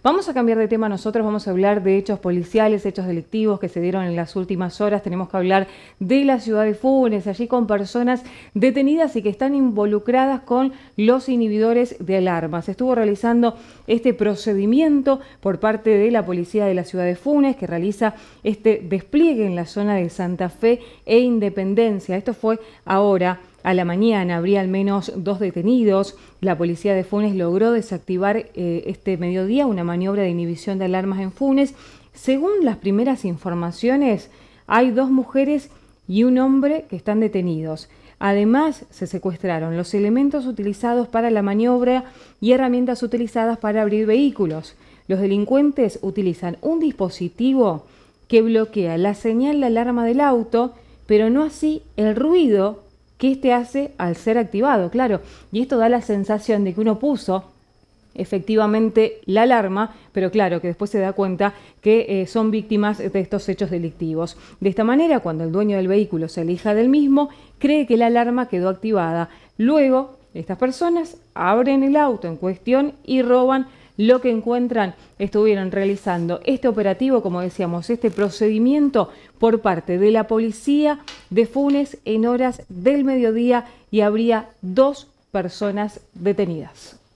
Vamos a cambiar de tema nosotros, vamos a hablar de hechos policiales, hechos delictivos que se dieron en las últimas horas. Tenemos que hablar de la ciudad de Funes, allí con personas detenidas y que están involucradas con los inhibidores de alarmas. Se estuvo realizando este procedimiento por parte de la policía de la ciudad de Funes que realiza este despliegue en la zona de Santa Fe e Independencia. Esto fue ahora a la mañana habría al menos dos detenidos. La policía de Funes logró desactivar eh, este mediodía una maniobra de inhibición de alarmas en Funes. Según las primeras informaciones, hay dos mujeres y un hombre que están detenidos. Además, se secuestraron los elementos utilizados para la maniobra y herramientas utilizadas para abrir vehículos. Los delincuentes utilizan un dispositivo que bloquea la señal de alarma del auto, pero no así el ruido que éste hace al ser activado, claro. Y esto da la sensación de que uno puso efectivamente la alarma, pero claro que después se da cuenta que eh, son víctimas de estos hechos delictivos. De esta manera, cuando el dueño del vehículo se aleja del mismo, cree que la alarma quedó activada. Luego, estas personas abren el auto en cuestión y roban lo que encuentran, estuvieron realizando este operativo, como decíamos, este procedimiento por parte de la policía de Funes en horas del mediodía y habría dos personas detenidas.